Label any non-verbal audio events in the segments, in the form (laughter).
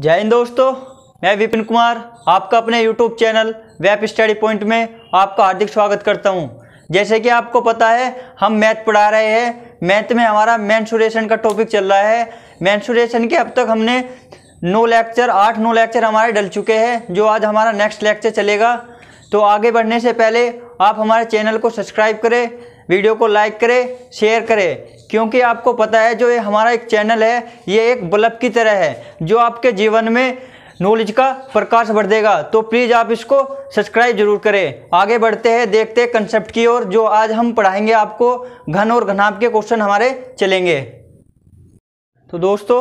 जय हिंद दोस्तों मैं विपिन कुमार आपका अपने YouTube channel web study point में आपका हार्दिक स्वागत करता हूं जैसे कि आपको पता है हम मैथ पढ़ा रहे हैं मैथ में हमारा मैंसुरेशन का टॉपिक चल रहा है मैंसुरेशन के अब तक हमने नौ लेक्चर आठ नौ लेक्चर हमारे डल चुके हैं जो आज हमारा नेक्स्ट लेक्चर चलेगा तो आगे बढ़ने से पहले आप हमारे चैनल को सब्सक्राइब करें वीडियो को लाइक करें शेयर करें क्योंकि आपको पता है जो ये हमारा एक चैनल है ये एक बल्ब की तरह है जो आपके जीवन में नॉलेज का प्रकाश बढ़ देगा तो प्लीज़ आप इसको सब्सक्राइब जरूर करें आगे बढ़ते हैं देखते हैं कंसेप्ट की ओर जो आज हम पढ़ाएंगे आपको घन और घनाभ के क्वेश्चन हमारे चलेंगे तो दोस्तों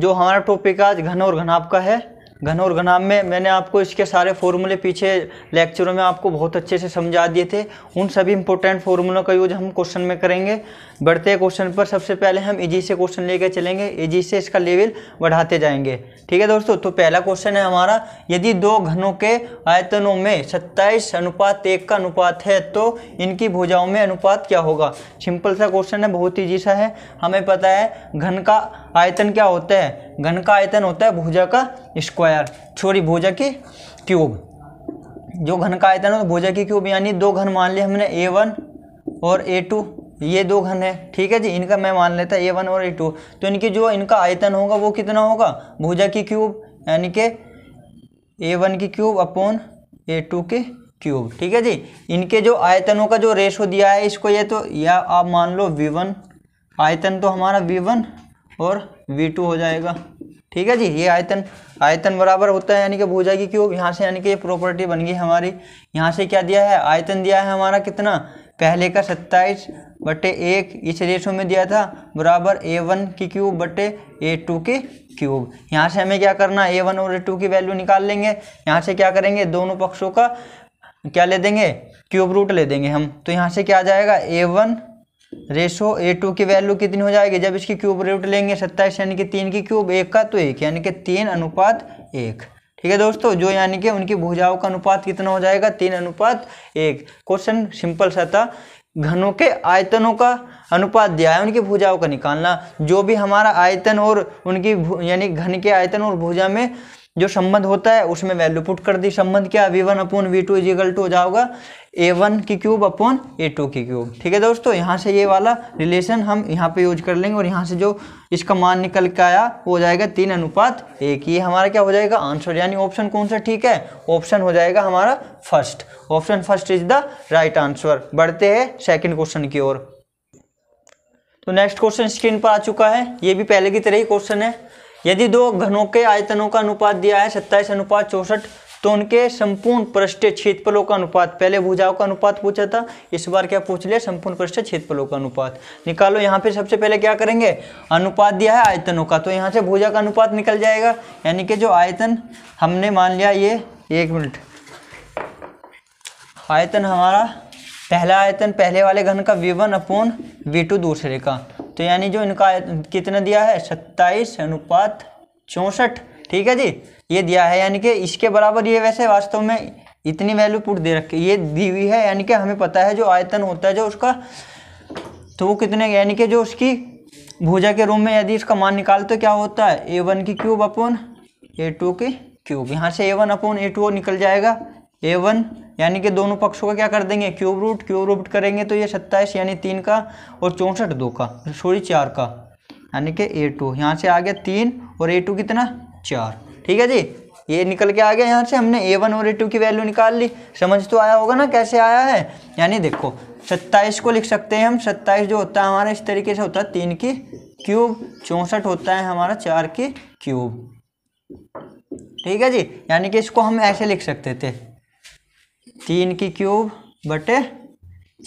जो हमारा टॉपिक आज घन और घनाभ का है घन और घनाभ में मैंने आपको इसके सारे फॉर्मूले पीछे लेक्चरों में आपको बहुत अच्छे से समझा दिए थे उन सभी इंपॉर्टेंट फॉर्मूलों का यूज हम क्वेश्चन में करेंगे बढ़ते क्वेश्चन पर सबसे पहले हम इजी से क्वेश्चन लेकर चलेंगे इजी e से इसका लेवल बढ़ाते जाएंगे ठीक है दोस्तों तो पहला क्वेश्चन है हमारा यदि दो घनों के आयतनों में सत्ताईस अनुपात एक का अनुपात है तो इनकी भुजाओं में अनुपात क्या होगा सिंपल सा क्वेश्चन है बहुत ईजी सा है हमें पता है घन का आयतन क्या होता है घन का आयतन होता है भुजा का स्क्वायर छोरी भुजा की क्यूब जो घन का आयतन है तो भुजा की क्यूब यानी दो घन मान लिया हमने ए वन और ए टू ये दो घन है ठीक है जी इनका मैं मान लेता ए वन और ए टू तो इनकी जो इनका आयतन होगा वो कितना होगा भुजा की क्यूब यानी कि ए वन की क्यूब अपॉन ए टू के क्यूब ठीक है जी इनके जो आयतनों का जो रेशो दिया है इसको ये तो या आप मान लो वी वन आयतन तो हमारा वी वन और वी टू हो जाएगा ठीक है जी ये आयतन आयतन बराबर होता है यानी कि भुजा की क्यूब यहाँ से यानी कि ये प्रॉपर्टी बन गई हमारी यहाँ से क्या दिया है आयतन दिया है हमारा कितना पहले का सत्ताईस बटे एक इस रेशो में दिया था बराबर ए वन की क्यूब बटे ए टू के क्यूब यहाँ से हमें क्या करना ए वन और ए टू की वैल्यू निकाल लेंगे यहाँ से क्या करेंगे दोनों पक्षों का क्या ले देंगे क्यूब रूट ले देंगे हम तो यहाँ से क्या आ जाएगा A one ratio A two की वैल्यू कितनी हो जाएगी जब इसकी क्यूब रूट लेंगे सत्ताईस यानी कि तीन की क्यूब एक का तो एक यानी कि तीन अनुपात एक ठीक है दोस्तों जो यानी कि उनकी भुजाओं का अनुपात कितना हो जाएगा तीन अनुपात एक क्वेश्चन सिंपल सा था घनों के आयतनों का अनुपात दिया है उनकी भुजाओं का निकालना जो भी हमारा आयतन और उनकी यानी घन के आयतन और भुजा में जो संबंध होता है उसमें वैल्यू पुट कर दी संबंध क्या V one upon V two is equal to हो जाओगा ए वन की क्यूब अपॉन ए टू की क्यूब ठीक है दोस्तों यहाँ से ये वाला रिलेशन हम यहाँ पे यूज कर लेंगे और यहाँ से जो इसका मान निकल के आया वो हो जाएगा तीन अनुपात एक ये हमारा क्या हो जाएगा आंसर यानी ऑप्शन कौन सा ठीक है ऑप्शन हो जाएगा हमारा first option first is the right answer बढ़ते हैं सेकेंड क्वेश्चन की ओर तो नेक्स्ट क्वेश्चन स्क्रीन पर आ चुका है ये भी पहले की तरह ही क्वेश्चन है यदि दो घनों के आयतनों का अनुपात दिया है सत्ताईस अनुपात चौसठ तो उनके संपूर्ण छेद क्षेत्रफलों का अनुपात पहले भुजाओं का अनुपात पूछा था इस बार क्या पूछ लिया संपूर्ण छेद क्षेत्रफलों का अनुपात निकालो यहाँ पे सबसे पहले क्या करेंगे अनुपात दिया है आयतनों का तो यहाँ से भुजा का अनुपात निकल जाएगा यानी कि जो आयतन हमने मान लिया ये एक मिनट आयतन हमारा पहला आयतन पहले वाले घन का V one upon V two दूसरे का तो यानी जो इनका कितना दिया है सत्ताईस अनुपात चौंसठ ठीक है जी ये दिया है यानी कि इसके बराबर ये वैसे वास्तव में इतनी वैल्यू पुट दे रखी ये दी हुई है यानी कि हमें पता है जो आयतन होता है जो उसका तो वो कितने यानी कि जो उसकी भुजा के रूप में यदि इसका मान निकाल तो क्या होता है ए वन की क्यूब अपोन ए टू की क्यूब यहाँ से A one upon A two निकल जाएगा ए वन यानी कि दोनों पक्षों का क्या कर देंगे क्यूब रूट क्यूब रूट करेंगे तो ये सत्ताईस यानी तीन का और चौंसठ दो का सॉरी चार का यानी कि ए टू यहाँ से आ गया तीन और ए टू कितना चार ठीक है जी ये निकल के आ गया यहाँ से हमने ए वन और ए टू की वैल्यू निकाल ली समझ तो आया होगा ना कैसे आया है यानी देखो सत्ताईस को लिख सकते हैं हम सत्ताईस जो होता है हमारा इस तरीके से होता है तीन की क्यूब चौंसठ होता है हमारा चार की क्यूब ठीक है जी यानी कि इसको हम ऐसे लिख सकते थे तीन की क्यूब बटे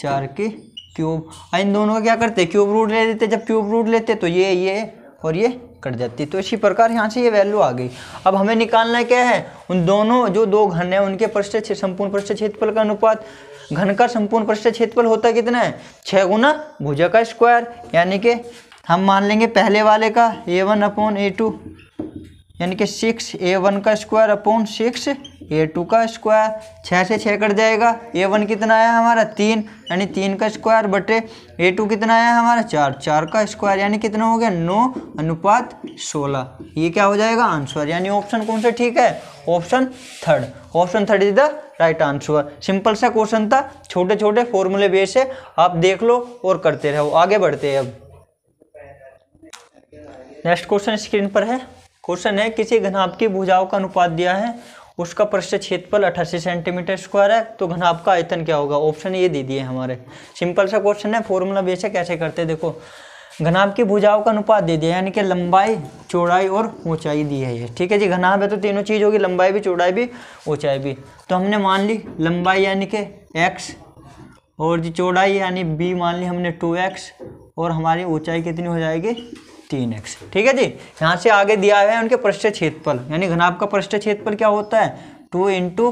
चार की क्यूब इन दोनों का क्या करते हैं क्यूब रूट ले लेते जब क्यूब रूट लेते तो ये ये और ये कट जाती तो इसी प्रकार यहाँ से ये वैल्यू आ गई अब हमें निकालना क्या है उन दोनों जो दो घन है उनके पृष्ठ संपूर्ण पृष्ठ क्षेत्रफल का अनुपात घन का संपूर्ण पृष्ठ क्षेत्रफल होता कितना है छः गुना भुजा का स्क्वायर यानी कि हम मान लेंगे पहले वाले का A one upon A two यानी कि सिक्स ए वन का square upon six A two का स्क्वायर छः से छः कट जाएगा ए वन कितना आया हमारा तीन यानी तीन का स्क्वायर बटे ए टू कितना आया हमारा चार चार का स्क्वायर यानी कितना हो गया नौ अनुपात सोलह ये क्या हो जाएगा आंसर यानी ऑप्शन कौन सा ठीक है option third option third is the right answer simple सा क्वेश्चन था छोटे छोटे फॉर्मूले बेस है आप देख लो और करते रहो आगे बढ़ते हैं अब नेक्स्ट क्वेश्चन स्क्रीन पर है क्वेश्चन है किसी घनाभ की भुजाओं का अनुपात दिया है उसका पृष्ठ क्षेत्रफल अठासी सेंटीमीटर स्क्वायर है तो घनाभ का आयतन क्या होगा ऑप्शन ये दे दिए हमारे सिंपल सा क्वेश्चन है फॉर्मूला बेस कैसे करते हैं देखो घनाभ की भुजाओं का अनुपात दे दिया यानी कि लंबाई चौड़ाई और ऊंचाई दी है ये ठीक है जी घनाभ है तो तीनों चीज़ होगी लंबाई भी चौड़ाई भी ऊंचाई भी तो हमने मान ली लंबाई यानी कि एक्स और जी चौड़ाई यानी बी मान ली हमने टू एक्स और हमारी ऊंचाई कितनी हो जाएगी तीन एक्स ठीक है जी यहाँ से आगे दिया है उनके पृष्ठ क्षेत्रफल यानी घनाभ का पृष्ठ क्षेत्रफल क्या होता है two into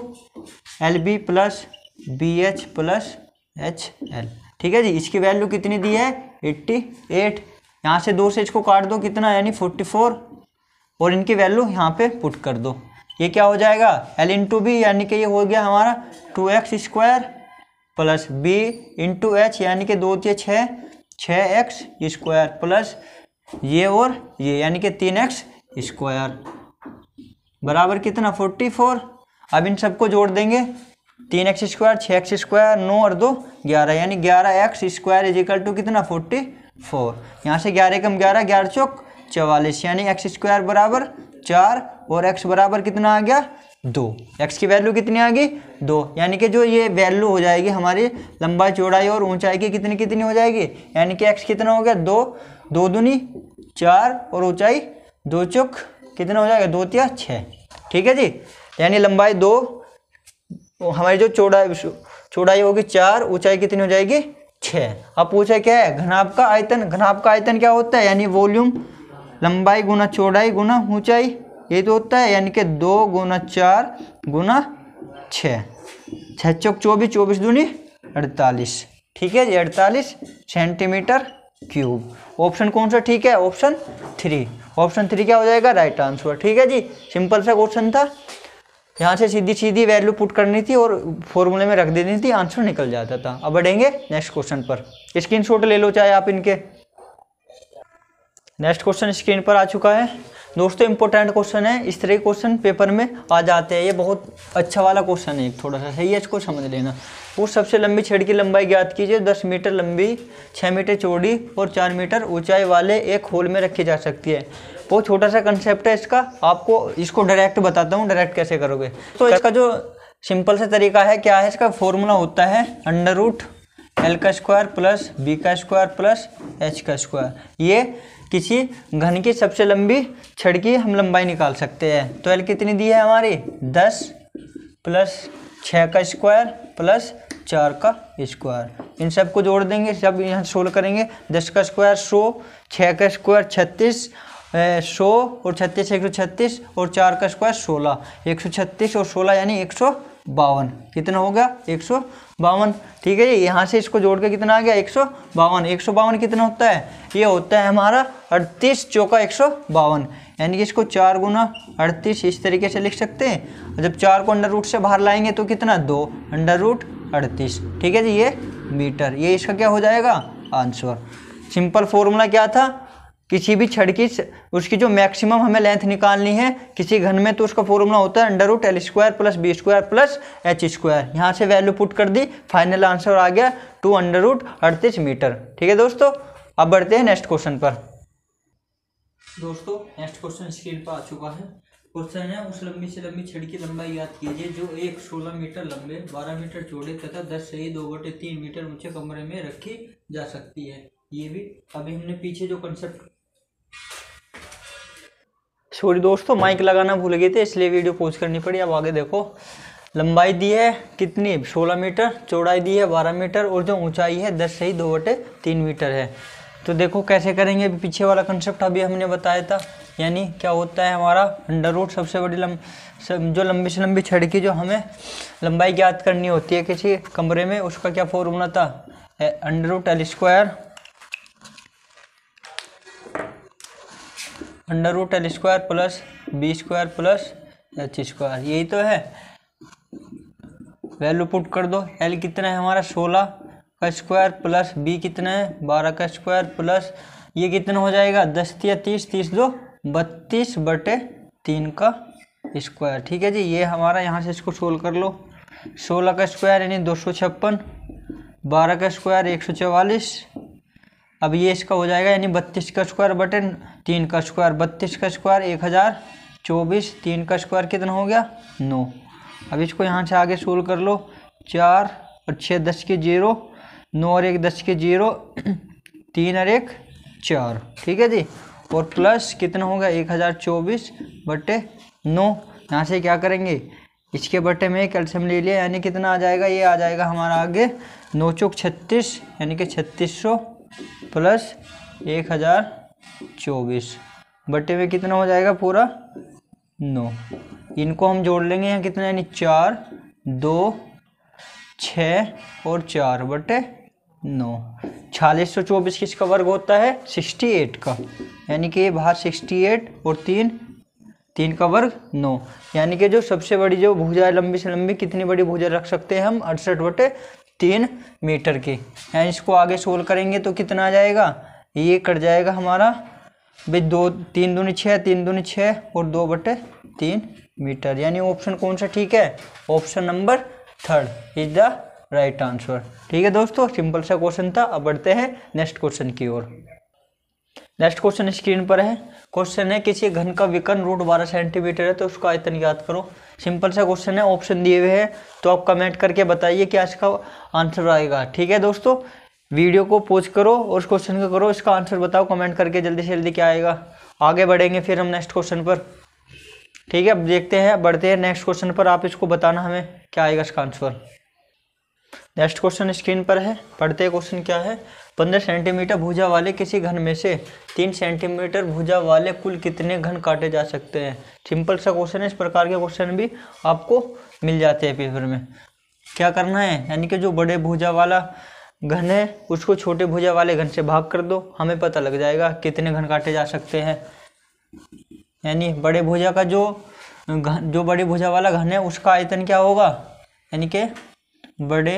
L B plus B H plus H L ठीक है जी इसकी वैल्यू कितनी दी है एट्टी एट यहाँ से दो से इसको काट दो कितना यानी फोर्टी फोर और इनकी वैल्यू यहाँ पे पुट कर दो ये क्या हो जाएगा एल इंटू बी यानी कि ये हो गया हमारा two X square plus B into H यानी कि दो छः छः एक्स स्क्वायर प्लस ये और ये यानी कि तीन एक्स स्क्वायर बराबर कितना फोर्टी फोर अब इन सबको जोड़ देंगे तीन एक्स स्क्वायर छः एक्स स्क्वायर नौ और दो ग्यारह यानी ग्यारह X square is equal to कितना फोर्टी फोर यहाँ से ग्यारह कम ग्यारह ग्यारह चौक चवालीस यानी एक्स स्क्वायर बराबर चार और एक्स बराबर कितना आ गया दो एक्स की वैल्यू कितनी आ गई दो यानी कि जो ये वैल्यू हो जाएगी हमारी लंबाई चौड़ाई और ऊंचाई की कितनी कितनी हो जाएगी यानी कि एक्स कितना हो गया दो दो दूनी चार और ऊंचाई दो चुक कितना हो जाएगा दो तिया छः ठीक है जी यानी लंबाई दो हमारी जो चौड़ाई चौड़ाई होगी चार ऊंचाई कितनी हो जाएगी छः अब पूछे क्या है घनाभ का आयतन घनाभ का आयतन क्या होता है यानी वॉल्यूम लंबाई गुना चौड़ाई गुना ऊंचाई यही तो होता है यानी कि दो गुना चार गुना छः छः चौक चौबीस चौबीस दूनी अड़तालीस ठीक है जी अड़तालीस सेंटीमीटर क्यूब ऑप्शन कौन सा ठीक है ऑप्शन थ्री ऑप्शन थ्री क्या हो जाएगा राइट आंसर ठीक है जी सिंपल सा क्वेश्चन था यहाँ से सीधी सीधी वैल्यू पुट करनी थी और फॉर्मूले में रख देनी थी आंसर निकल जाता था अब बढ़ेंगे नेक्स्ट क्वेश्चन पर स्क्रीन शॉट ले लो चाहे आप इनके नेक्स्ट क्वेश्चन स्क्रीन पर आ चुका है दोस्तों इंपॉर्टेंट क्वेश्चन है इस तरह के क्वेश्चन पेपर में आ जाते हैं ये बहुत अच्छा वाला क्वेश्चन है थोड़ा सा सही है इसको समझ लेना और सबसे लंबी छेड़ की लंबाई ज्ञात कीजिए दस मीटर लंबी छः मीटर चौड़ी और चार मीटर ऊंचाई वाले एक होल में रखी जा सकती है बहुत छोटा सा कंसेप्ट है इसका आपको इसको डायरेक्ट बताता हूँ डायरेक्ट कैसे करोगे तो इसका जो सिंपल सा तरीका है क्या है इसका फॉर्मूला होता है अंडर रूट एल का स्क्वायर प्लस बी का स्क्वायर प्लस एच का स्क्वायर ये किसी घन की सबसे लंबी छड़ की हम लंबाई निकाल सकते हैं तो एल कितनी दी है हमारी दस प्लस छः का स्क्वायर प्लस चार का स्क्वायर इन सब को जोड़ देंगे सब यहाँ सोल्व करेंगे दस का स्क्वायर सौ छः का स्क्वायर छत्तीस सौ और छत्तीस एक सौ छत्तीस और चार का स्क्वायर सोलह एक सौ छत्तीस और सोलह यानी एक सौ बावन कितना हो गया एक सौ बावन ठीक है जी यहाँ से इसको जोड़ के कितना आ गया एक सौ बावन एक सौ बावन कितना होता है ये होता है हमारा अड़तीस चौका एक सौ बावन यानी कि इसको चार गुना अड़तीस इस तरीके से लिख सकते हैं और जब चार को अंडर रूट से बाहर लाएंगे तो कितना दो अंडर रूट अड़तीस ठीक है जी ये मीटर ये इसका क्या हो जाएगा आंसर सिंपल फॉर्मूला क्या था किसी भी छड़ की उसकी जो मैक्सिमम हमें लेंथ निकालनी है किसी घन में तो उसका फॉर्मूला होता है under root L square plus B square plus H square यहाँ से वैल्यू पुट कर दी फाइनल आंसर आ गया टू अंडर रूट अड़तीस मीटर ठीक है दोस्तों अब बढ़ते हैं नेक्स्ट क्वेश्चन पर दोस्तों नेक्स्ट क्वेश्चन स्क्रीन पर आ चुका है क्वेश्चन है उस लंबी से लंबी छड़ की लंबाई याद कीजिए जो एक सोलह मीटर लंबे बारह मीटर चौड़े तथा दस से ही दो बटे तीन मीटर ऊंचे कमरे में रखी जा सकती है ये भी अभी हमने पीछे जो कंसेप्ट सॉरी दोस्तों माइक लगाना भूल गए थे इसलिए वीडियो पोज करनी पड़ी अब आगे देखो लंबाई दी है कितनी सोलह मीटर चौड़ाई दी है बारह मीटर और जो ऊंचाई है दस से ही दो बटे तीन मीटर है तो देखो कैसे करेंगे अभी पीछे वाला कंसेप्ट अभी हमने बताया था यानी क्या होता है हमारा अंडर रूट सबसे बड़ी लंब सब जो लंबी से लंबी छड़ की जो हमें लंबाई ज्ञात करनी होती है किसी कमरे में उसका क्या फॉर्मूला था under root L square under root L square plus B square plus H square यही तो है वैल्यू पुट कर दो एल कितना है हमारा सोलह का स्क्वायर प्लस बी कितना है बारह का स्क्वायर प्लस ये कितना हो जाएगा दस या तीस तीस दो बत्तीस बटे तीन का स्क्वायर ठीक है जी ये हमारा यहाँ से इसको सोल्व कर लो सोलह का स्क्वायर यानी दो सौ छप्पन बारह का स्क्वायर एक सौ चवालीस अब ये इसका हो जाएगा यानी बत्तीस का स्क्वायर बटे तीन का स्क्वायर बत्तीस का स्क्वायर एक हज़ार चौबीस तीन का स्क्वायर कितना हो गया नौ अब इसको यहाँ से आगे सोल्व कर लो चार और छः दस के जीरो नौ और एक दस के जीरो तीन और एक चार ठीक है जी और प्लस कितना होगा एक हज़ार चौबीस बटे नौ यहाँ से क्या करेंगे इसके बटे में कैल्शियम ले लिया यानी कितना आ जाएगा ये आ जाएगा हमारा आगे नौ चौक छत्तीस यानी कि छत्तीस सौ प्लस एक हज़ार चौबीस बटे में कितना हो जाएगा पूरा नौ इनको हम जोड़ लेंगे यहाँ कितना यानी चार दो छ और चार बटे नौ छालीस सौ चौबीस किसका वर्ग होता है सिक्सटी एट का यानी कि ये बाहर सिक्सटी एट और तीन तीन का वर्ग नौ यानी कि जो सबसे बड़ी जो भुजा लंबी से लंबी कितनी बड़ी भुजा रख सकते हैं हम अड़सठ बटे तीन मीटर की यानी इसको आगे सोल्व करेंगे तो कितना आ जाएगा ये कट जाएगा हमारा भाई दो तीन दूनी छः तीन दूनी छः और दो बटे तीन मीटर यानी ऑप्शन कौन सा ठीक है option number third is the right answer ठीक है दोस्तों सिंपल सा क्वेश्चन था अब बढ़ते हैं नेक्स्ट क्वेश्चन की ओर नेक्स्ट क्वेश्चन स्क्रीन पर है क्वेश्चन है किसी घन का विकर्ण रूट बारह सेंटीमीटर है तो उसका आयतन याद करो सिंपल सा क्वेश्चन है ऑप्शन दिए हुए हैं तो आप कमेंट करके बताइए क्या इसका आंसर आएगा ठीक है दोस्तों वीडियो को पोज करो और उस क्वेश्चन का करो इसका आंसर बताओ कमेंट करके जल्दी से जल्दी क्या आएगा आगे बढ़ेंगे फिर हम नेक्स्ट क्वेश्चन पर ठीक है अब देखते हैं बढ़ते हैं नेक्स्ट क्वेश्चन पर आप इसको बताना हमें क्या आएगा इसका आंसर नेक्स्ट क्वेश्चन स्क्रीन पर है पढ़ते क्वेश्चन क्या है पंद्रह सेंटीमीटर भुजा वाले किसी घन में से तीन सेंटीमीटर भुजा वाले कुल कितने घन काटे जा सकते हैं सिंपल सा क्वेश्चन है इस प्रकार के क्वेश्चन भी आपको मिल जाते हैं पेपर में क्या करना है यानी कि जो बड़े भुजा वाला घन है उसको छोटे भुजा वाले घन से भाग कर दो हमें पता लग जाएगा कितने घन काटे जा सकते हैं यानी बड़े भुजा का जो घन जो बड़े भुजा वाला घन है उसका आयतन क्या होगा यानी कि बड़े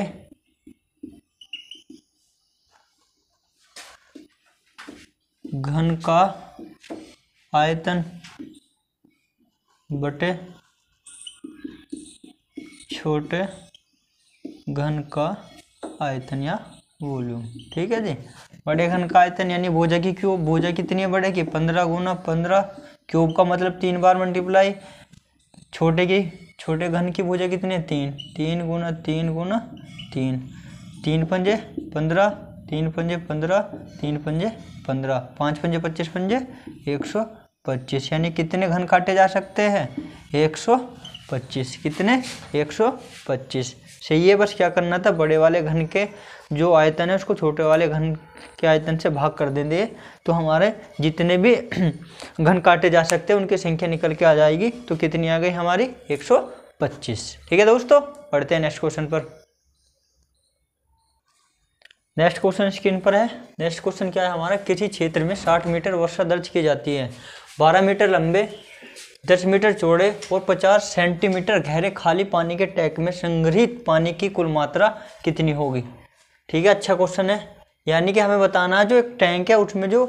घन का आयतन बटे छोटे घन का आयतन या वॉल्यूम ठीक है जी बड़े घन का आयतन यानी भोजा की क्यूब भोजा कितनी है बड़े की पंद्रह गुना पंद्रह क्यूब का मतलब तीन बार मल्टीप्लाई छोटे की छोटे घन की भुजा कितने तीन तीन गुना तीन गुना तीन तीन पंजे पंद्रह तीन पंजे पंद्रह तीन पंजे पंद्रह पाँच पंजे पच्चीस पंजे एक सौ पच्चीस यानी कितने घन काटे जा सकते हैं एक सौ पच्चीस कितने एक सौ पच्चीस है बस क्या करना था बड़े वाले घन के जो आयतन है उसको छोटे वाले घन के आयतन से भाग कर देंगे तो हमारे जितने भी (clears throat) घन काटे जा सकते हैं उनकी संख्या निकल के आ जाएगी तो कितनी आ गई हमारी 125 ठीक है दोस्तों पढ़ते हैं नेक्स्ट क्वेश्चन पर नेक्स्ट क्वेश्चन स्क्रीन पर है नेक्स्ट क्वेश्चन क्या है हमारा किसी क्षेत्र में साठ मीटर वर्षा दर्ज की जाती है बारह मीटर लंबे दस मीटर चौड़े और पचास सेंटीमीटर गहरे खाली पानी के टैंक में संग्रहित पानी की कुल मात्रा कितनी होगी ठीक है अच्छा क्वेश्चन है यानी कि हमें बताना है जो एक टैंक है उसमें जो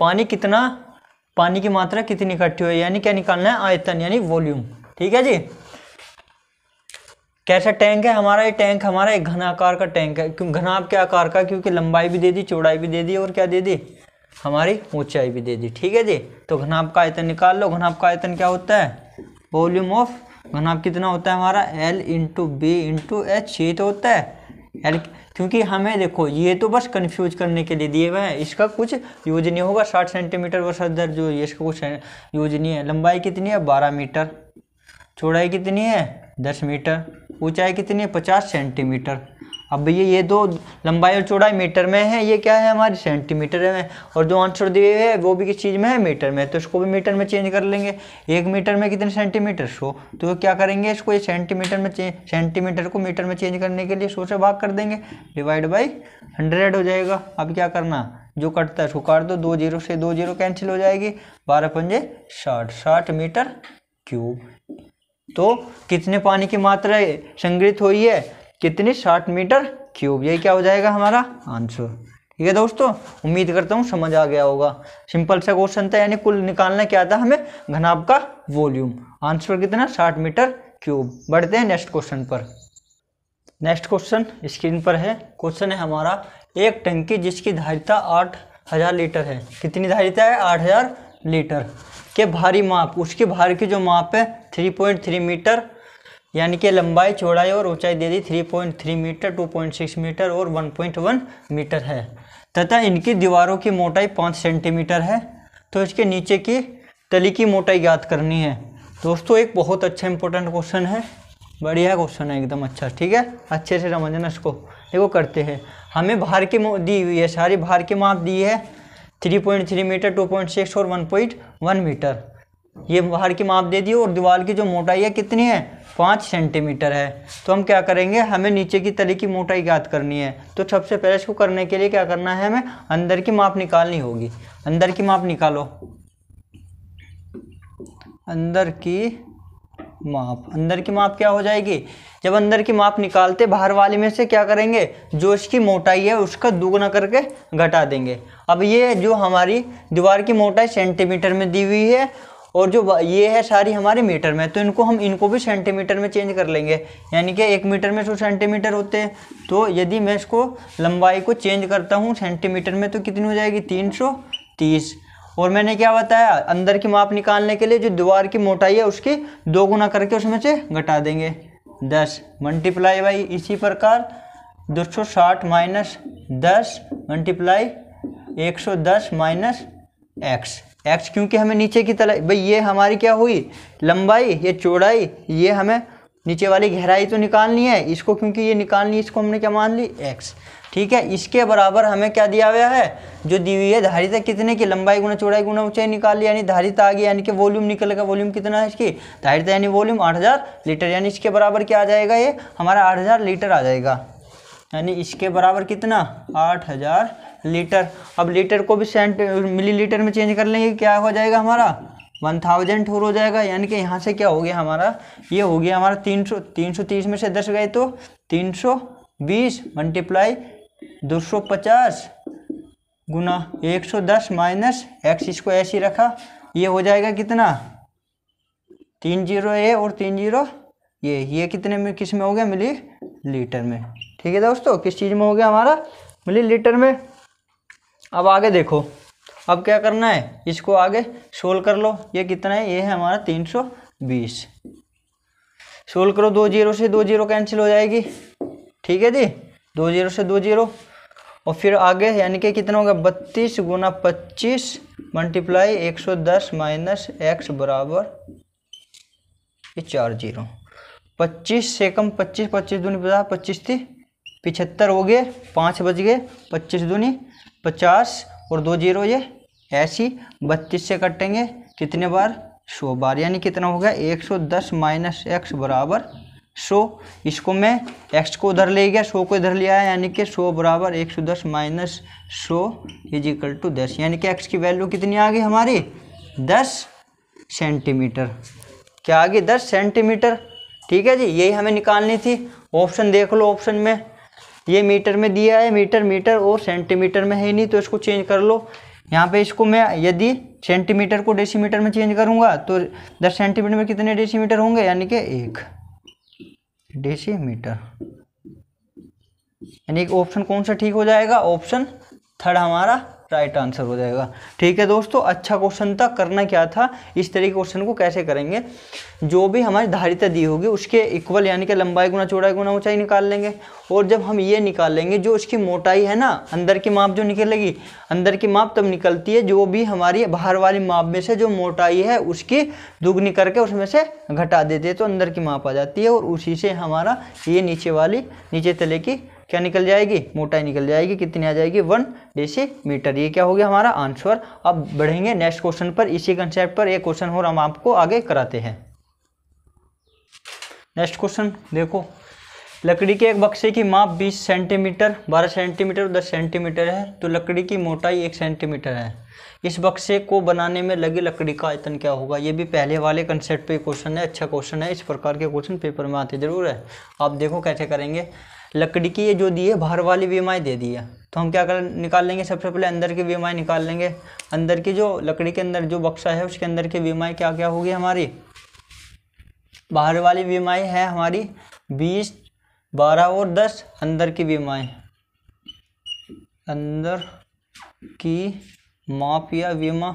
पानी कितना पानी की मात्रा कितनी इकट्ठी हुई यानी क्या निकालना है आयतन यानी वॉल्यूम ठीक है जी कैसा टैंक है हमारा ये टैंक हमारा एक घनाकार का टैंक है क्यों घना के आकार का क्योंकि लंबाई भी दे दी चौड़ाई भी दे दी और क्या दे दी हमारी ऊंचाई भी दे दी ठीक है जी तो घनाभ का आयतन निकाल लो घनाभ का आयतन क्या होता है वॉल्यूम ऑफ घनाभ कितना होता है हमारा L into B into H ये तो होता है एल क्योंकि हमें देखो ये तो बस कंफ्यूज करने के लिए दिए हुए हैं इसका कुछ यूज नहीं होगा साठ सेंटीमीटर वर्षा दर जो ये इसका कुछ यूज नहीं है लंबाई कितनी है बारह मीटर चौड़ाई कितनी है दस मीटर ऊंचाई कितनी है पचास सेंटीमीटर अब भैया ये दो लंबाई और चौड़ाई मीटर में है ये क्या है हमारे सेंटीमीटर में और जो आंसर दिए हुए है वो भी किस चीज़ में है मीटर में तो इसको भी मीटर में चेंज कर लेंगे एक मीटर में कितने सेंटीमीटर सो तो क्या करेंगे इसको ये सेंटीमीटर में सेंटीमीटर को मीटर में चेंज करने के लिए सो से भाग कर देंगे डिवाइड बाई हंड्रेड हो जाएगा अब क्या करना जो कटता है उसको काट दो दो जीरो से दो जीरो कैंसिल हो जाएगी बारह पंजे साठ साठ मीटर क्यूब तो कितने पानी की मात्रा संग्रहित हुई है कितने साठ मीटर क्यूब यही क्या हो जाएगा हमारा आंसर ठीक है दोस्तों उम्मीद करता हूँ समझ आ गया होगा सिंपल सा क्वेश्चन था यानी कुल निकालना क्या था हमें घनाभ का वॉल्यूम आंसर कितना साठ मीटर क्यूब बढ़ते हैं नेक्स्ट क्वेश्चन पर नेक्स्ट क्वेश्चन स्क्रीन पर है क्वेश्चन है हमारा एक टंकी जिसकी धारिता आठ हज़ार लीटर है कितनी धारिता है आठ हज़ार लीटर के भारी माप उसके भार की जो माप है थ्री पॉइंट थ्री मीटर यानी कि लंबाई चौड़ाई और ऊंचाई दे दी 3.3 मीटर 2.6 मीटर और 1.1 मीटर है तथा इनकी दीवारों की मोटाई 5 सेंटीमीटर है तो इसके नीचे की तली की मोटाई याद करनी है दोस्तों एक बहुत अच्छा इंपॉर्टेंट क्वेश्चन है बढ़िया क्वेश्चन है एकदम अच्छा ठीक है अच्छे से समझना इसको देखो करते हैं हमें भार की दी हुई है सारी भार की माप दी है 3.3 मीटर 2.6 और 1.1 मीटर ये बाहर की माप दे दी और दीवार की जो मोटाई है कितनी है पाँच सेंटीमीटर है तो हम क्या करेंगे हमें नीचे की तले की मोटाई ज्ञात करनी है तो सबसे पहले इसको करने के लिए क्या करना है हमें अंदर की माप निकालनी होगी अंदर की माप निकालो अंदर की माप अंदर की माप क्या हो जाएगी जब अंदर की माप निकालते बाहर वाले में से क्या करेंगे जो इसकी मोटाई है उसका दुगना करके घटा देंगे अब ये जो हमारी दीवार की मोटाई सेंटीमीटर में दी हुई है और जो ये है सारी हमारे मीटर में तो इनको हम इनको भी सेंटीमीटर में चेंज कर लेंगे यानी कि एक मीटर में सौ सेंटीमीटर होते हैं तो यदि मैं इसको लंबाई को चेंज करता हूँ सेंटीमीटर में तो कितनी हो जाएगी तीन सौ तीस और मैंने क्या बताया अंदर की माप निकालने के लिए जो दीवार की मोटाई है उसकी दो गुना करके उसमें से घटा देंगे दस मल्टीप्लाई बाई इसी प्रकार दो सौ साठ माइनस दस मल्टीप्लाई एक सौ दस माइनस एक्स एक्स क्योंकि हमें नीचे की तलाई भाई ये हमारी क्या हुई लंबाई ये चौड़ाई ये हमें नीचे वाली गहराई तो निकालनी है इसको क्योंकि ये निकालनी इसको हमने क्या मान ली एक्स ठीक है इसके बराबर हमें क्या दिया हुआ है जो दी हुई है धारिता कितने की लंबाई गुना चौड़ाई गुना ऊंचाई निकाल ली यानी धारिता आ गई यानी कि वॉल्यूम निकलेगा वॉल्यूम कितना है इसकी धारिता यानी वॉल्यूम 8000 लीटर यानी इसके बराबर क्या आ जाएगा ये हमारा 8000 लीटर आ जाएगा यानी इसके बराबर कितना हजार लीटर अब लीटर को भी सेंट मिलीलीटर में चेंज कर लेंगे क्या हो जाएगा हमारा वन थाउजेंड हो जाएगा यानी कि यहाँ से क्या हो गया हमारा ये हो गया हमारा तीन सौ तीन सौ तीस में से दस गए तो तीन सौ बीस मल्टीप्लाई दो सौ पचास गुना एक सौ दस माइनस एक्स इसको ऐसे रखा ये हो जाएगा कितना तीन जीरो ए और तीन जीरो ये ये कितने में किस में हो गया मिली लीटर में ठीक है दोस्तों किस चीज़ में हो गया हमारा मिली लीटर में अब आगे देखो अब क्या करना है इसको आगे सोल्व कर लो ये कितना है ये है हमारा तीन सौ बीस सोल्व करो दो जीरो से दो जीरो कैंसिल हो जाएगी ठीक है जी दो जीरो से दो जीरो और फिर आगे यानी कि कितना होगा बत्तीस गुना पच्चीस मल्टीप्लाई एक सौ दस माइनस एक्स बराबर ये चार जीरो पच्चीस से कम पच्चीस पच्चीस दूनी पचास पच्चीस थी पिछहत्तर हो गए पाँच बज गए पच्चीस दूनी पचास और दो जीरो ये ऐसी बत्तीस से कटेंगे कितने बार सौ बार यानी कितना हो गया एक सौ दस माइनस एक्स बराबर सौ इसको मैं एक्स को उधर ले गया सौ को इधर लिया है यानी कि सौ बराबर एक सौ दस माइनस सौ इजिकल टू दस यानी कि एक्स की वैल्यू कितनी आ गई हमारी दस सेंटीमीटर क्या आ गई दस सेंटीमीटर ठीक है जी यही हमें निकालनी थी ऑप्शन देख लो ऑप्शन में ये मीटर में दिया है मीटर मीटर और सेंटीमीटर में है नहीं तो इसको चेंज कर लो यहाँ पे इसको मैं यदि सेंटीमीटर को डेसीमीटर में चेंज करूँगा तो दस सेंटीमीटर में कितने डेसीमीटर होंगे यानी कि एक डेसीमीटर यानी एक ऑप्शन कौन सा ठीक हो जाएगा ऑप्शन थर्ड हमारा राइट आंसर हो जाएगा ठीक है दोस्तों अच्छा क्वेश्चन था करना क्या था इस तरह के क्वेश्चन को कैसे करेंगे जो भी हमारी धारिता दी होगी उसके इक्वल यानी कि लंबाई गुना चौड़ाई गुना ऊंचाई निकाल लेंगे और जब हम ये निकाल लेंगे जो उसकी मोटाई है ना अंदर की माप जो निकलेगी अंदर की माप तब निकलती है जो भी हमारी बाहर वाली माप में से जो मोटाई है उसकी दुगनी करके उसमें से घटा देते हैं तो अंदर की माप आ जाती है और उसी से हमारा ये नीचे वाली नीचे तले की क्या निकल जाएगी मोटाई निकल जाएगी कितनी आ जाएगी वन डेसीमीटर ये क्या हो गया हमारा आंसर अब बढ़ेंगे नेक्स्ट क्वेश्चन पर इसी कंसेप्ट पर एक क्वेश्चन और हम आपको आगे कराते हैं नेक्स्ट क्वेश्चन देखो लकड़ी के एक बक्से की माप 20 सेंटीमीटर 12 सेंटीमीटर और 10 सेंटीमीटर है तो लकड़ी की मोटाई एक सेंटीमीटर है इस बक्से को बनाने में लगी लकड़ी का आयतन क्या होगा ये भी पहले वाले कंसेप्ट पे क्वेश्चन है अच्छा क्वेश्चन है इस प्रकार के क्वेश्चन पेपर में आते ज़रूर है आप देखो कैसे करेंगे लकड़ी की ये जो दी है बाहर वाली बीमाएँ दे दी है तो हम क्या कर निकाल लेंगे सबसे पहले अंदर की बीमाएँ निकाल लेंगे अंदर की जो लकड़ी के अंदर जो बक्सा है उसके अंदर की बीमाएँ क्या क्या होगी हमारी बाहर वाली बीमाई है हमारी बीस बारह और दस अंदर की बीमाएँ अंदर की माप या बीमा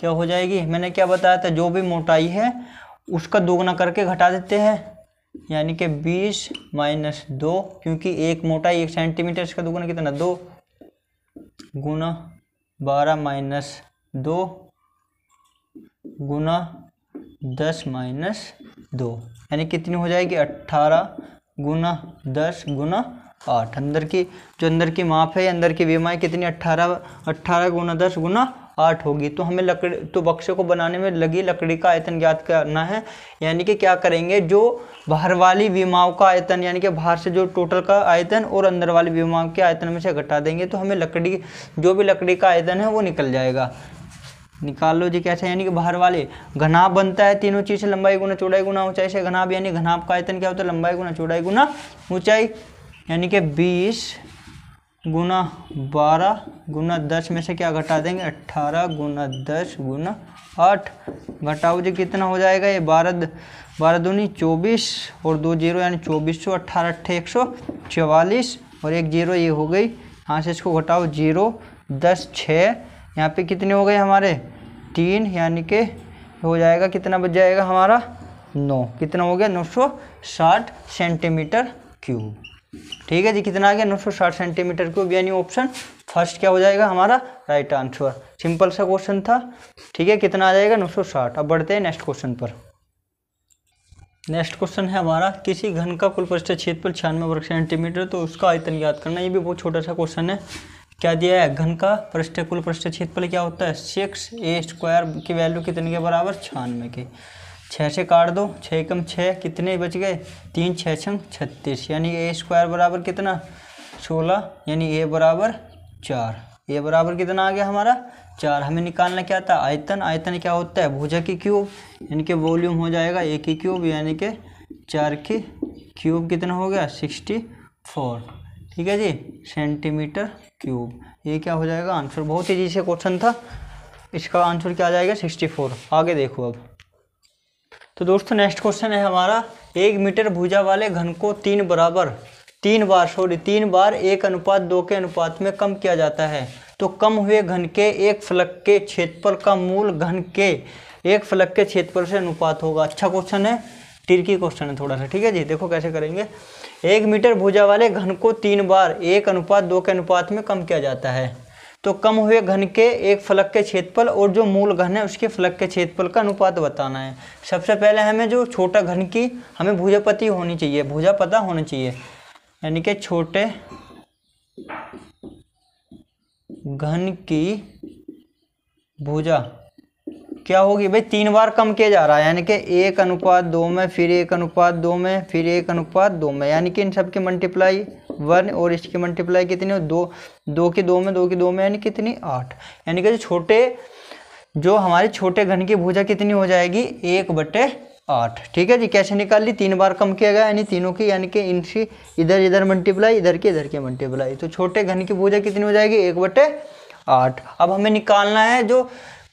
क्या हो जाएगी मैंने क्या बताया था जो भी मोटाई है उसका दोगुना करके घटा देते हैं यानी कि बीस माइनस दो क्योंकि एक मोटा एक सेंटीमीटर इसका दुगुना कितना दो गुना बारह माइनस दो गुना दस माइनस दो यानी कितनी हो जाएगी अट्ठारह गुना दस गुना आठ अंदर की जो अंदर की माप है अंदर की बीमारी कितनी अट्ठारह अट्ठारह गुना दस गुना आठ होगी तो हमें लकड़ी तो बक्से को बनाने में लगी लकड़ी का आयतन ज्ञात करना है यानी कि क्या करेंगे जो बाहर वाली विमाओं का आयतन यानी कि बाहर से जो टोटल का आयतन और अंदर वाली विमाओं के आयतन में से घटा देंगे तो हमें लकड़ी जो भी लकड़ी का आयतन है वो निकल जाएगा निकाल लो जी कैसे यानी कि बाहर वाले घनाब बनता है तीनों चीज़ से लंबाई गुना चौड़ाई गुना ऊंचाई से घनाब यानी घनाब का आयतन क्या होता है लंबाई गुना चौड़ाई गुना ऊंचाई यानी कि बीस गुना बारह गुना दस में से क्या घटा देंगे अट्ठारह गुना दस गुना आठ घटाओ जी कितना हो जाएगा ये बारह बारह दूनी चौबीस और दो जीरो यानी चौबीस सौ अट्ठारह अट्ठे एक सौ चवालीस और एक जीरो ये हो गई यहाँ से इसको घटाओ जीरो दस छः यहाँ पे कितने हो गए हमारे तीन यानी के हो जाएगा कितना बच जाएगा हमारा नौ कितना हो गया नौ सौ साठ सेंटीमीटर क्यूब ठीक है जी कितना आ गया नौ सेंटीमीटर क्यूब यानी ऑप्शन फर्स्ट क्या हो जाएगा हमारा राइट आंसर सिंपल सा क्वेश्चन था ठीक है कितना आ जाएगा नौ अब बढ़ते हैं नेक्स्ट क्वेश्चन पर नेक्स्ट क्वेश्चन है हमारा किसी घन का कुल पृष्ठ पर छियानवे वर्ग सेंटीमीटर तो उसका आयतन याद करना ये भी बहुत छोटा सा क्वेश्चन है क्या दिया है घन का पृष्ठ कुल पृष्ठ क्षेत्रफल क्या होता है सिक्स ए स्क्वायर की वैल्यू कितने के बराबर छियानवे के छः से काट दो छः कम छः कितने बच गए तीन छः छंग छत्तीस यानी ए स्क्वायर बराबर कितना सोलह यानी ए बराबर चार ए बराबर कितना आ गया हमारा चार हमें निकालना क्या था आयतन आयतन क्या होता है भुजा की क्यूब यानी कि वॉल्यूम हो जाएगा ए की क्यूब यानी कि चार की क्यूब कितना हो गया सिक्सटी फोर ठीक है जी सेंटीमीटर क्यूब ये क्या हो जाएगा आंसर बहुत ही जी से क्वेश्चन था इसका आंसर क्या आ जाएगा सिक्सटी फोर आगे देखो अब तो दोस्तों नेक्स्ट क्वेश्चन है हमारा एक मीटर भुजा वाले घन को तीन बराबर तीन बार सॉरी तीन बार एक अनुपात दो के अनुपात में कम किया जाता है तो कम हुए घन के एक फलक के क्षेत्रफल का मूल घन के एक फलक के क्षेत्रफल से अनुपात होगा अच्छा क्वेश्चन है टिरकी क्वेश्चन है थोड़ा सा ठीक है जी देखो कैसे करेंगे एक मीटर भुजा वाले घन को तीन बार एक अनुपात दो के अनुपात में कम किया जाता है तो कम हुए घन के एक फलक के क्षेत्रफल और जो मूल घन है उसके फलक के क्षेत्रफल का अनुपात बताना है सबसे पहले हमें जो छोटा घन की हमें भुजापति होनी चाहिए भुजा पता होना चाहिए यानी कि छोटे घन की भुजा क्या होगी भाई तीन बार कम किया जा रहा है यानी कि एक अनुपात दो में फिर एक अनुपात दो में फिर एक अनुपात दो में यानी कि इन सब मल्टीप्लाई वन और इसकी मल्टीप्लाई कितनी हो दो दो के दो में दो के दो में यानी कितनी आठ यानी कि जो छोटे जो हमारे छोटे घन की भुजा कितनी हो जाएगी एक बटे आठ ठीक है जी कैसे निकाल ली तीन बार कम किया गया यानी तीनों की यानी कि इनकी इधर इधर मल्टीप्लाई इधर की इधर की मल्टीप्लाई तो छोटे घन की भुजा कितनी हो जाएगी एक बटे आठ अब हमें निकालना है जो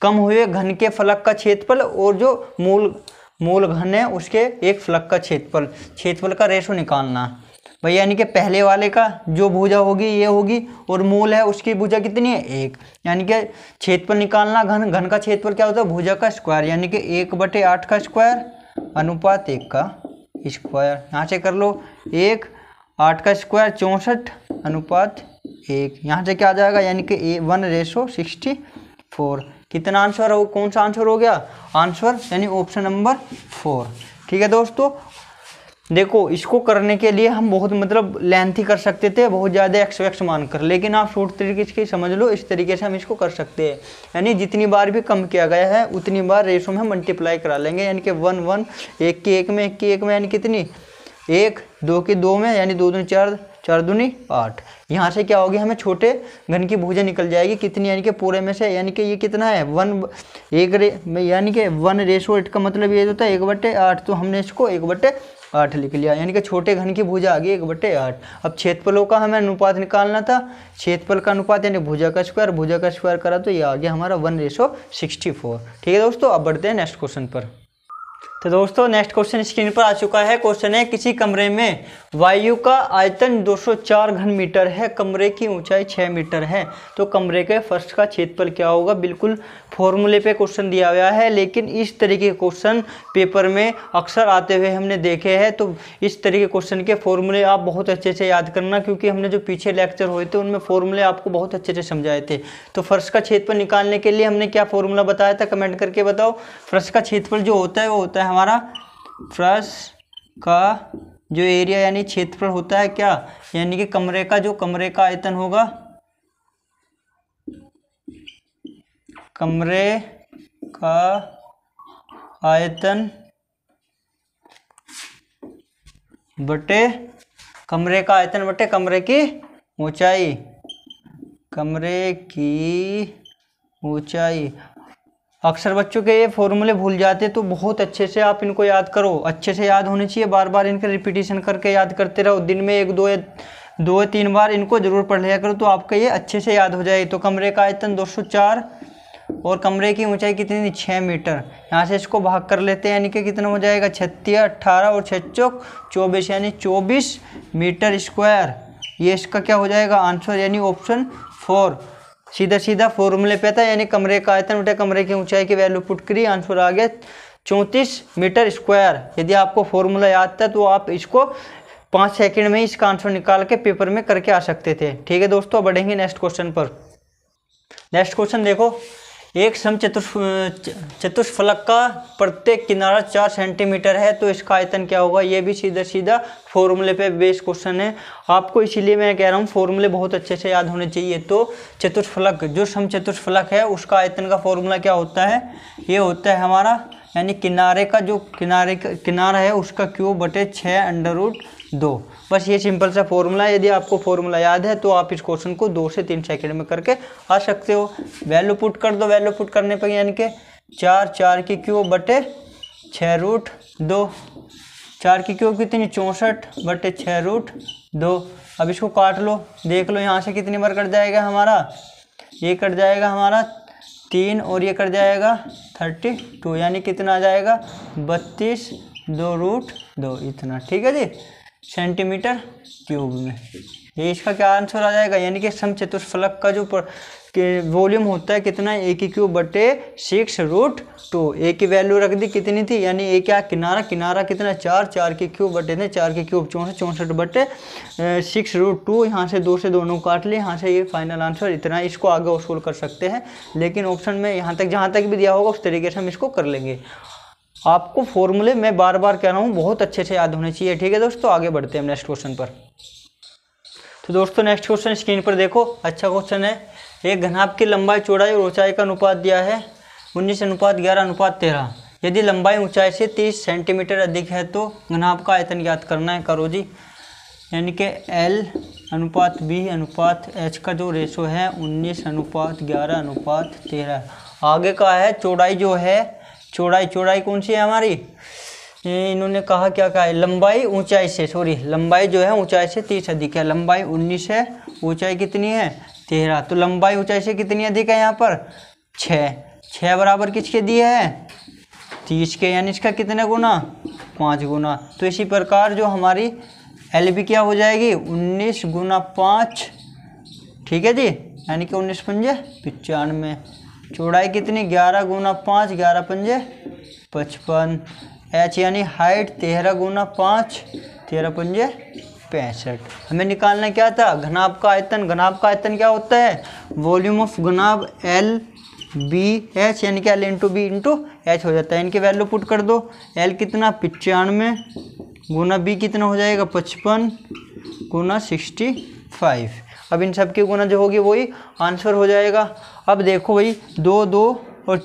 कम हुए घन के फलक का क्षेत्रफल और जो मूल मूल घन है उसके एक फलक का क्षेत्रफल क्षेत्रफल का रेशो निकालना भाई यानी कि पहले वाले का जो भुजा होगी ये होगी और मूल है उसकी भुजा कितनी है एक यानी कि क्षेत्रफल निकालना घन घन का क्षेत्रफल क्या होता है भुजा का स्क्वायर यानी कि एक बटे आठ का स्क्वायर अनुपात एक का स्क्वायर यहाँ से कर लो एक आठ का स्क्वायर चौंसठ अनुपात एक यहाँ से क्या आ जाएगा यानी कि ए वन रेशो सिक्सटी फोर कितना आंसर हो कौन सा आंसर हो गया आंसर यानी ऑप्शन नंबर फोर ठीक है दोस्तों देखो इसको करने के लिए हम बहुत मतलब लेंथी कर सकते थे बहुत ज़्यादा एक्स वैक्स मान कर लेकिन आप शॉर्ट तरीके से समझ लो इस तरीके से हम इसको कर सकते हैं यानी जितनी बार भी कम किया गया है उतनी बार रेशो में मल्टीप्लाई करा लेंगे यानी कि वन वन एक के एक में एक के एक में यानी कितनी एक दो के दो में यानी दो दूनी चार चार दूनी आठ यहाँ से क्या होगी हमें छोटे घन की भुजा निकल जाएगी कितनी यानी कि पूरे में से यानी कि ये कितना है वन एक रे यानी कि वन रेशो एट का मतलब ये होता है एक बटे आठ तो हमने इसको एक बटे आठ लिख लिया यानी कि छोटे घन की भुजा आ गई एक बटे आठ अब क्षेत्रफलों का हमें अनुपात निकालना था क्षेत्रफल का अनुपात यानी भुजा का स्क्वायर भुजा का स्क्वायर करा तो ये आ गया हमारा वन रेशो सिक्सटी फोर ठीक है दोस्तों अब बढ़ते हैं नेक्स्ट क्वेश्चन पर तो दोस्तों नेक्स्ट क्वेश्चन स्क्रीन पर आ चुका है क्वेश्चन है किसी कमरे में वायु का आयतन 204 घन मीटर है कमरे की ऊंचाई 6 मीटर है तो कमरे के फर्स्ट का क्षेत्रफल क्या होगा बिल्कुल फॉर्मूले पे क्वेश्चन दिया हुआ है लेकिन इस तरीके के क्वेश्चन पेपर में अक्सर आते हुए हमने देखे हैं तो इस तरीके क्वेश्चन के फॉर्मूले आप बहुत अच्छे से याद करना क्योंकि हमने जो पीछे लेक्चर हुए थे उनमें फॉर्मूले आपको बहुत अच्छे से समझाए थे तो फर्स्ट का क्षेत्रफल निकालने के लिए हमने क्या फॉर्मूला बताया था कमेंट करके बताओ फर्स्ट का क्षेत्रफल जो होता है वो होता है हमारा फ्रस का जो एरिया यानी क्षेत्रफल होता है क्या यानी कि कमरे का जो कमरे का आयतन होगा कमरे का आयतन बटे कमरे का आयतन बटे कमरे की ऊंचाई कमरे की ऊंचाई अक्सर बच्चों के ये फॉर्मूले भूल जाते तो बहुत अच्छे से आप इनको याद करो अच्छे से याद होने चाहिए बार बार इनके रिपीटेशन करके याद करते रहो दिन में एक दो या दो या तीन बार इनको ज़रूर पढ़ लिया करो तो आपका ये अच्छे से याद हो जाए तो कमरे का आयतन 204 और कमरे की ऊंचाई कितनी छः मीटर यहाँ से इसको भाग कर लेते हैं यानी कि कितना हो जाएगा छत्तीस अट्ठारह और छः चौक चौबीस यानी चौबीस मीटर स्क्वायर ये इसका क्या हो जाएगा आंसर यानी ऑप्शन फोर सीधा सीधा फॉर्मूले पे था यानी कमरे का आयतन बटे कमरे की ऊंचाई की वैल्यू पुट करी आंसर आ गया चौंतीस मीटर स्क्वायर यदि आपको फॉर्मूला याद था तो आप इसको पाँच सेकंड में इसका आंसर निकाल के पेपर में करके आ सकते थे ठीक है दोस्तों बढ़ेंगे नेक्स्ट क्वेश्चन पर नेक्स्ट क्वेश्चन देखो एक सम चतुर्फ चतुष्फलक का प्रत्येक किनारा चार सेंटीमीटर है तो इसका आयतन क्या होगा ये भी सीधा सीधा फॉर्मूले पे बेस क्वेश्चन है आपको इसीलिए मैं कह रहा हूँ फॉर्मूले बहुत अच्छे से याद होने चाहिए तो चतुष्फलक जो सम चतुष्फलक है उसका आयतन का फॉर्मूला क्या होता है ये होता है हमारा यानी किनारे का जो किनारे का किनारा है उसका क्यू बटे छः अंडर रूट दो बस ये सिंपल सा फॉर्मूला यदि आपको फॉर्मूला याद है तो आप इस क्वेश्चन को दो से तीन सेकंड में करके आ सकते हो वैल्यू पुट कर दो वैल्यू पुट करने पर यानी कि चार चार की क्यू बटे छः रूट दो चार की क्यू कितनी चौंसठ बटे छः रूट दो अब इसको काट लो देख लो यहाँ से कितनी बार कट जाएगा हमारा ये कट जाएगा हमारा तीन और ये कट जाएगा थर्टी टू यानी कितना आ जाएगा बत्तीस दो रूट दो इतना ठीक है जी सेंटीमीटर क्यूब में ये इसका क्या आंसर आ जाएगा यानी कि समचतुष्फलक का जो वॉल्यूम होता है कितना ए की क्यूब बटे सिक्स रूट टू ए की वैल्यू रख दी कितनी थी यानी ए क्या किनारा किनारा कितना चार चार के क्यूब बटे थे चार के क्यूब चौंसठ चौंसठ बटे सिक्स रूट टू यहाँ से दो से दोनों काट लिए यहाँ से ये फाइनल आंसर इतना इसको आगे वसूल कर सकते हैं लेकिन ऑप्शन में यहाँ तक जहाँ तक भी दिया होगा उस तरीके से हम इसको कर लेंगे आपको फॉर्मूले मैं बार बार कह रहा हूँ बहुत अच्छे से याद होने चाहिए ठीक है दोस्तों आगे बढ़ते हैं नेक्स्ट क्वेश्चन पर तो दोस्तों नेक्स्ट क्वेश्चन स्क्रीन पर देखो अच्छा क्वेश्चन है एक घनाप की लंबाई चौड़ाई और ऊंचाई का अनुपात दिया है उन्नीस अनुपात ग्यारह अनुपात तेरह यदि लंबाई ऊंचाई से तीस सेंटीमीटर अधिक है तो घनाप का आयतन ज्ञात करना है करो जी यानी कि एल अनुपात बी अनुपात एच का जो रेशो है उन्नीस अनुपात ग्यारह अनुपात तेरह आगे का है चौड़ाई जो है चौड़ाई चौड़ाई कौन सी है हमारी इन्होंने कहा क्या कहा है लंबाई ऊंचाई से सॉरी लंबाई जो है ऊंचाई से तीस अधिक है लंबाई उन्नीस है ऊंचाई कितनी है तेरह तो लंबाई ऊंचाई से कितनी अधिक है यहाँ पर छः छः बराबर किसके दिए है तीस के यानी इसका कितने गुना पाँच गुना तो इसी प्रकार जो हमारी एल बी क्या हो जाएगी उन्नीस गुना पाँच ठीक है जी यानी कि उन्नीस पंजे पचानवे चौड़ाई कितनी ग्यारह गुना पाँच ग्यारह पंजे पचपन एच यानी हाइट तेरह गुना पाँच तेरह पंजे पैंसठ हमें निकालना क्या था घनाभ का आयतन घनाभ का आयतन क्या होता है वॉल्यूम ऑफ घनाब एल बी एच यानी कि L into B into H हो जाता है इनकी वैल्यू पुट कर दो एल कितना पचानवे गुना बी कितना हो जाएगा पचपन गुना सिक्सटी फाइव अब इन सब की गुना जो होगी वही आंसर हो जाएगा अब देखो भाई दो दो और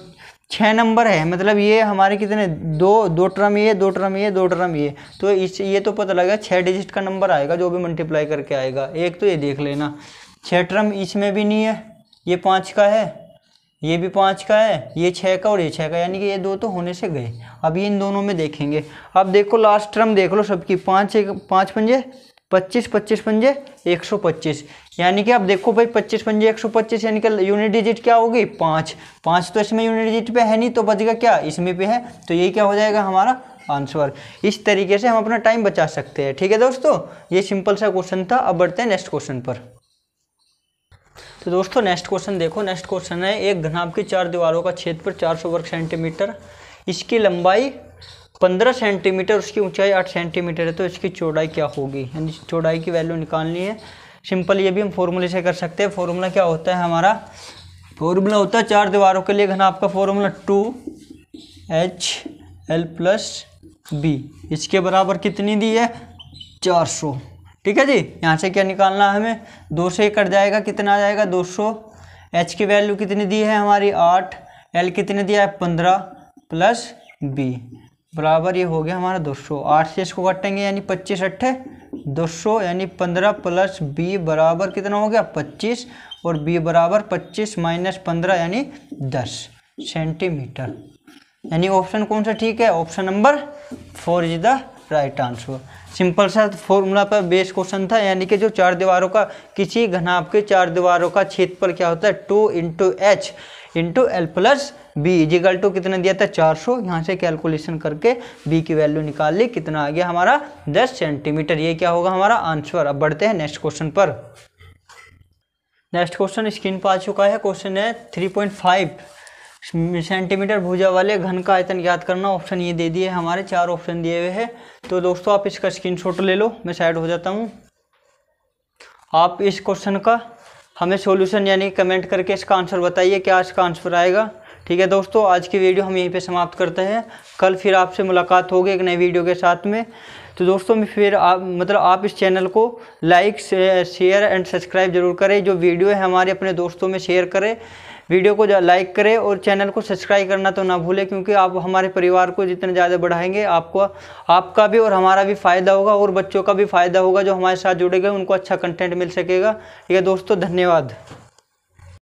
छः नंबर है मतलब ये हमारे कितने दो दो ट्रम ये दो ट्रम ये दो ट्रम ये तो इस ये तो पता लगा छः डिजिट का नंबर आएगा जो भी मल्टीप्लाई करके आएगा एक तो ये देख लेना छः ट्रम इसमें भी नहीं है ये पाँच का है ये भी पाँच का है ये छः का और ये छः का यानी कि ये दो तो होने से गए अब ये इन दोनों में देखेंगे अब देखो लास्ट ट्रम देख लो सबकी पाँच एक पाँच पंजे पच्चीस पच्चीस पंजे एक सौ पच्चीस यानी कि आप देखो भाई पच्चीस पंजे एक सौ पच्चीस यानी कि यूनिट डिजिट क्या होगी पाँच पाँच तो इसमें यूनिट डिजिट पे है नहीं तो बच गया क्या इसमें पे है तो यही क्या हो जाएगा हमारा आंसर इस तरीके से हम अपना टाइम बचा सकते हैं ठीक है दोस्तों ये सिंपल सा क्वेश्चन था अब बढ़ते हैं नेक्स्ट क्वेश्चन पर तो दोस्तों नेक्स्ट क्वेश्चन देखो नेक्स्ट क्वेश्चन है एक घनाभ की चार दीवारों का छेद पर चार सौ वर्ग सेंटीमीटर इसकी लंबाई पंद्रह सेंटीमीटर उसकी ऊंचाई आठ सेंटीमीटर है तो इसकी चौड़ाई क्या होगी यानी चौड़ाई की वैल्यू निकालनी है सिंपल ये भी हम फॉर्मूले से कर सकते हैं फॉर्मूला क्या होता है हमारा फॉर्मूला होता है चार दीवारों के लिए घना आपका formula two H L plus B इसके बराबर कितनी दी है चार सौ ठीक है जी यहाँ से क्या निकालना है हमें दो से कट जाएगा कितना आ जाएगा दो सौ एच की वैल्यू कितनी दी है हमारी आठ एल कितने दिया है पंद्रह प्लस बी बराबर ये हो गया हमारा दो सौ आठ से इसको कटेंगे यानी पच्चीस अट्ठे दो सौ यानी पंद्रह प्लस बी बराबर कितना हो गया पच्चीस और बी बराबर पच्चीस माइनस पंद्रह यानी दस सेंटीमीटर यानी ऑप्शन कौन सा ठीक है option number four is the right answer simple सा फॉर्मूला पर बेस क्वेश्चन था यानी कि जो चार दीवारों का किसी घनाप के चार दीवारों का क्षेत्रफल क्या होता है two into H into L plus B is equal to कितना दिया था 400 सौ यहाँ से कैलकुलेशन करके बी की वैल्यू निकाल ली कितना आ गया हमारा 10 सेंटीमीटर ये क्या होगा हमारा आंसर अब बढ़ते हैं नेक्स्ट क्वेश्चन पर नेक्स्ट क्वेश्चन स्क्रीन पर आ चुका है क्वेश्चन है 3.5 सेंटीमीटर भुजा वाले घन का आयतन याद करना ऑप्शन ये दे दिए हमारे चार ऑप्शन दिए हुए हैं तो दोस्तों आप इसका स्क्रीनशॉट ले लो मैं साइड हो जाता हूँ आप इस क्वेश्चन का हमें सॉल्यूशन यानी कमेंट करके इसका आंसर बताइए क्या इसका आंसर आएगा ठीक है दोस्तों आज की वीडियो हम यहीं पे समाप्त करते हैं कल फिर आपसे मुलाकात होगी एक नई वीडियो के साथ में तो दोस्तों फिर आप मतलब आप इस चैनल को लाइक शेयर एंड सब्सक्राइब जरूर करें जो वीडियो है हमारे अपने दोस्तों में शेयर करें वीडियो को लाइक करें और चैनल को सब्सक्राइब करना तो ना भूलें क्योंकि आप हमारे परिवार को जितना ज़्यादा बढ़ाएंगे आपको आपका भी और हमारा भी फ़ायदा होगा और बच्चों का भी फ़ायदा होगा जो हमारे साथ जुड़े गए उनको अच्छा कंटेंट मिल सकेगा ठीक है दोस्तों धन्यवाद